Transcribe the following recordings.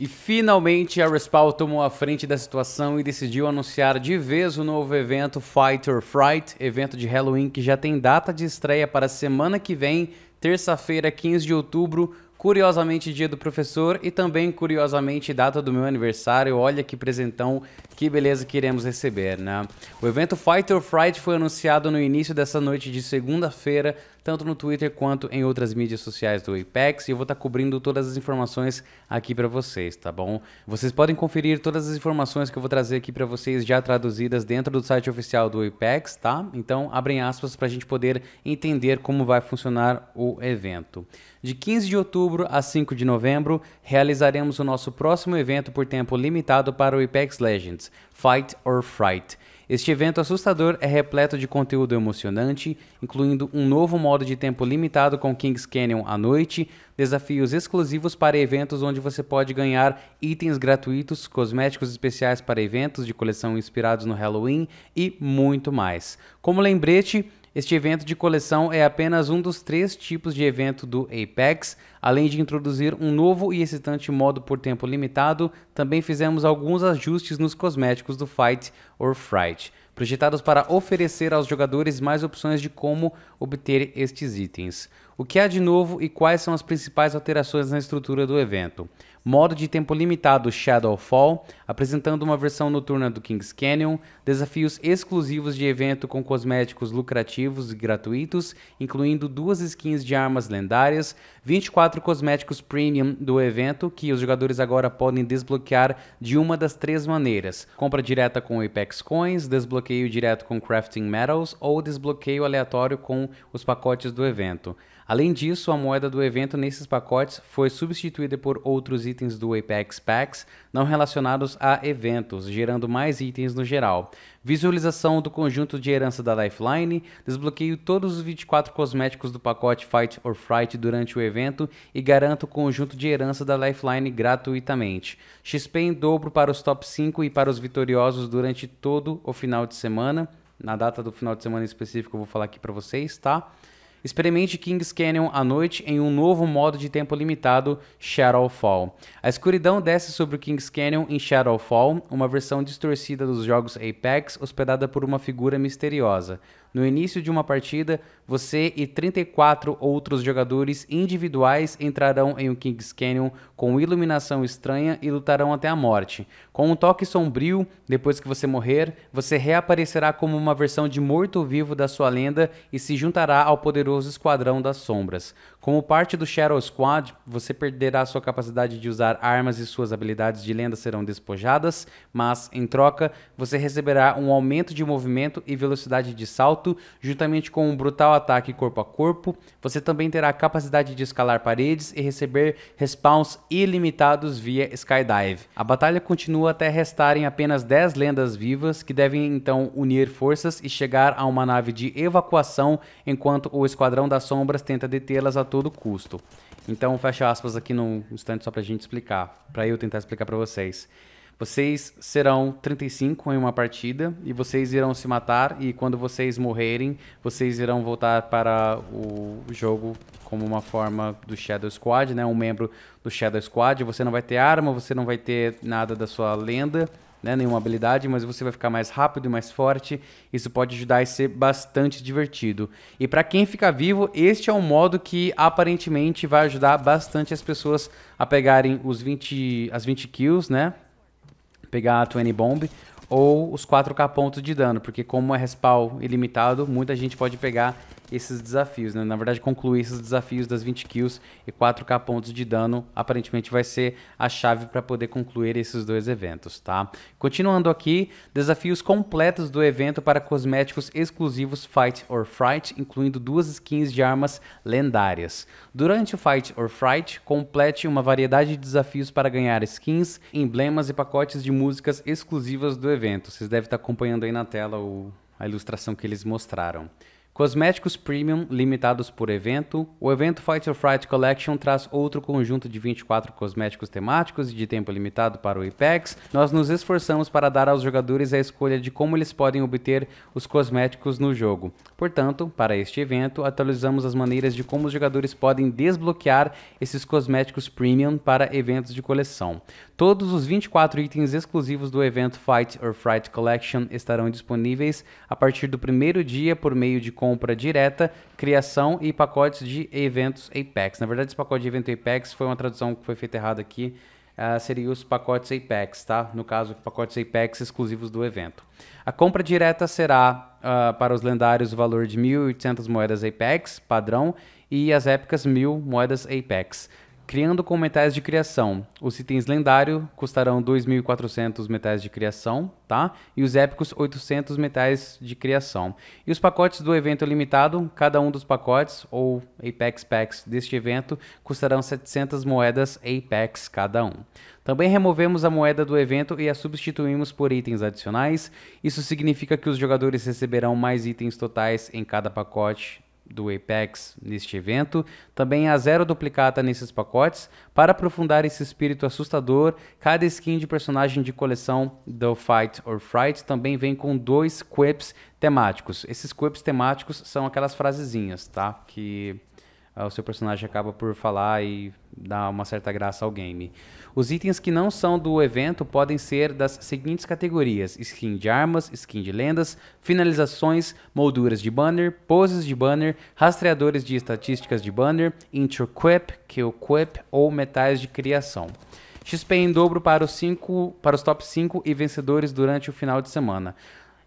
E finalmente a Respawn tomou a frente da situação e decidiu anunciar de vez o novo evento Fight or Fright, evento de Halloween que já tem data de estreia para semana que vem, terça-feira, 15 de outubro, curiosamente dia do professor e também curiosamente data do meu aniversário. Olha que presentão, que beleza que iremos receber, né? O evento Fight or Fright foi anunciado no início dessa noite de segunda-feira tanto no Twitter quanto em outras mídias sociais do Apex. E eu vou estar tá cobrindo todas as informações aqui para vocês, tá bom? Vocês podem conferir todas as informações que eu vou trazer aqui para vocês já traduzidas dentro do site oficial do Apex, tá? Então, abrem aspas para a gente poder entender como vai funcionar o evento. De 15 de outubro a 5 de novembro, realizaremos o nosso próximo evento por tempo limitado para o Apex Legends, Fight or Fright. Este evento assustador é repleto de conteúdo emocionante, incluindo um novo modo de tempo limitado com Kings Canyon à noite, desafios exclusivos para eventos onde você pode ganhar itens gratuitos, cosméticos especiais para eventos de coleção inspirados no Halloween e muito mais. Como lembrete, este evento de coleção é apenas um dos três tipos de evento do Apex. Além de introduzir um novo e excitante modo por tempo limitado, também fizemos alguns ajustes nos cosméticos do Fight or Fright, projetados para oferecer aos jogadores mais opções de como obter estes itens. O que há de novo e quais são as principais alterações na estrutura do evento? modo de tempo limitado Shadowfall, apresentando uma versão noturna do Kings Canyon, desafios exclusivos de evento com cosméticos lucrativos e gratuitos, incluindo duas skins de armas lendárias, 24 cosméticos premium do evento que os jogadores agora podem desbloquear de uma das três maneiras: compra direta com Apex Coins, desbloqueio direto com Crafting Metals ou desbloqueio aleatório com os pacotes do evento. Além disso, a moeda do evento nesses pacotes foi substituída por outros itens do Apex Packs não relacionados a eventos, gerando mais itens no geral. Visualização do conjunto de herança da Lifeline, desbloqueio todos os 24 cosméticos do pacote Fight or Fright durante o evento evento e garanta o conjunto de herança da Lifeline gratuitamente. XP em dobro para os top 5 e para os vitoriosos durante todo o final de semana. Na data do final de semana específico eu vou falar aqui para vocês, tá? Experimente Kings Canyon à noite em um novo modo de tempo limitado, Shadowfall. A escuridão desce sobre o Kings Canyon em Shadowfall, uma versão distorcida dos jogos Apex hospedada por uma figura misteriosa. No início de uma partida, você e 34 outros jogadores individuais entrarão em um Kings Canyon com iluminação estranha e lutarão até a morte. Com um toque sombrio, depois que você morrer, você reaparecerá como uma versão de morto-vivo da sua lenda e se juntará ao poderoso Esquadrão das Sombras. Como parte do Shadow Squad, você perderá sua capacidade de usar armas e suas habilidades de lenda serão despojadas, mas, em troca, você receberá um aumento de movimento e velocidade de salto, juntamente com um brutal ataque corpo a corpo. Você também terá a capacidade de escalar paredes e receber respawns ilimitados via skydive. A batalha continua até restarem apenas 10 lendas vivas que devem então unir forças e chegar a uma nave de evacuação enquanto o Esquadrão das Sombras tenta detê-las a todo custo. Então fecha aspas aqui num instante só pra gente explicar, pra eu tentar explicar para vocês. Vocês serão 35 em uma partida e vocês irão se matar e quando vocês morrerem, vocês irão voltar para o jogo como uma forma do Shadow Squad, né? Um membro do Shadow Squad. Você não vai ter arma, você não vai ter nada da sua lenda, né? Nenhuma habilidade, mas você vai ficar mais rápido e mais forte. Isso pode ajudar e ser bastante divertido. E para quem ficar vivo, este é um modo que aparentemente vai ajudar bastante as pessoas a pegarem os 20, as 20 kills, né? pegar a 20 Bomb ou os 4k pontos de dano, porque como é respawn ilimitado, muita gente pode pegar esses desafios, né? Na verdade, concluir esses desafios das 20 kills e 4k pontos de dano, aparentemente vai ser a chave para poder concluir esses dois eventos, tá? Continuando aqui, desafios completos do evento para cosméticos exclusivos Fight or Fright, incluindo duas skins de armas lendárias. Durante o Fight or Fright, complete uma variedade de desafios para ganhar skins, emblemas e pacotes de músicas exclusivas do evento. Vocês devem estar acompanhando aí na tela o, a ilustração que eles mostraram. Cosméticos Premium limitados por evento. O evento Fight or Fright Collection traz outro conjunto de 24 cosméticos temáticos e de tempo limitado para o Apex. Nós nos esforçamos para dar aos jogadores a escolha de como eles podem obter os cosméticos no jogo. Portanto, para este evento, atualizamos as maneiras de como os jogadores podem desbloquear esses cosméticos premium para eventos de coleção. Todos os 24 itens exclusivos do evento Fight or Fright Collection estarão disponíveis a partir do primeiro dia por meio de compra direta, criação e pacotes de eventos Apex. Na verdade, esse pacote de evento Apex foi uma tradução que foi feita errada aqui. Uh, seria os pacotes Apex, tá? No caso, pacotes Apex exclusivos do evento. A compra direta será uh, para os lendários o valor de 1.800 moedas Apex, padrão, e as épicas 1.000 moedas Apex. Criando com metais de criação. Os itens lendário custarão 2.400 metais de criação, tá? E os épicos 800 metais de criação. E os pacotes do evento limitado, cada um dos pacotes ou Apex Packs deste evento custarão 700 moedas Apex cada um. Também removemos a moeda do evento e a substituímos por itens adicionais. Isso significa que os jogadores receberão mais itens totais em cada pacote do Apex neste evento, também a zero duplicata nesses pacotes, para aprofundar esse espírito assustador, cada skin de personagem de coleção do Fight or Fright também vem com dois quips temáticos. Esses quips temáticos são aquelas frasezinhas, tá? Que ah, o seu personagem acaba por falar e dar uma certa graça ao game. Os itens que não são do evento podem ser das seguintes categorias: skin de armas, skin de lendas, finalizações, molduras de banner, poses de banner, rastreadores de estatísticas de banner, interquip, killquip ou metais de criação. XP é em dobro para os, cinco, para os top 5 e vencedores durante o final de semana.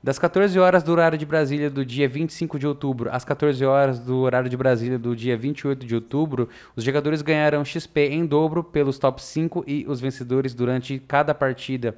Das 14 horas do horário de Brasília do dia 25 de outubro às 14 horas do horário de Brasília do dia 28 de outubro, os jogadores ganharão XP em dobro pelos top 5 e os vencedores durante cada partida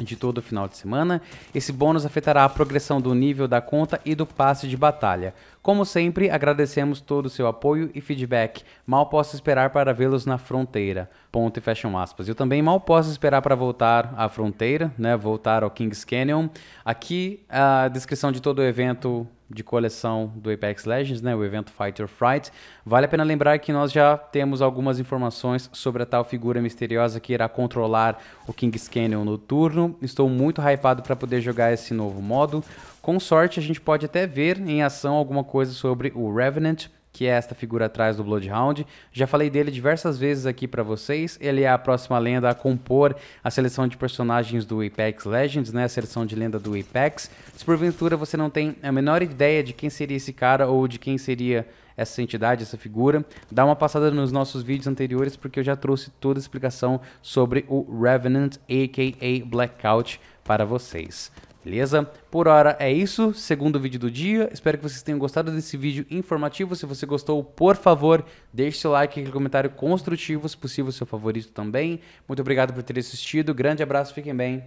de todo o final de semana. Esse bônus afetará a progressão do nível da conta e do passe de batalha. Como sempre, agradecemos todo o seu apoio e feedback. Mal posso esperar para vê-los na fronteira. Ponto e fecham aspas. Eu também mal posso esperar para voltar à fronteira, né? Voltar ao Kings Canyon. Aqui a descrição de todo o evento de coleção do Apex Legends, né, o evento Fighter Fright. Vale a pena lembrar que nós já temos algumas informações sobre a tal figura misteriosa que irá controlar o King's Canyon noturno. Estou muito hypado para poder jogar esse novo modo. Com sorte, a gente pode até ver em ação alguma coisa sobre o Revenant, que é esta figura atrás do Bloodhound. Já falei dele diversas vezes aqui para vocês. Ele é a próxima lenda a compor a seleção de personagens do Apex Legends, né? A seleção de lenda do Apex. Se porventura você não tem a menor ideia de quem seria esse cara ou de quem seria essa entidade, essa figura, dá uma passada nos nossos vídeos anteriores porque eu já trouxe toda a explicação sobre o Revenant, aka Blackout, para vocês. Beleza? Por hora é isso, segundo vídeo do dia. Espero que vocês tenham gostado desse vídeo informativo. Se você gostou, por favor, deixe seu like, aquele comentário construtivo, se possível, seu favorito também. Muito obrigado por ter assistido. Grande abraço, fiquem bem.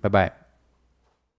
Bye bye.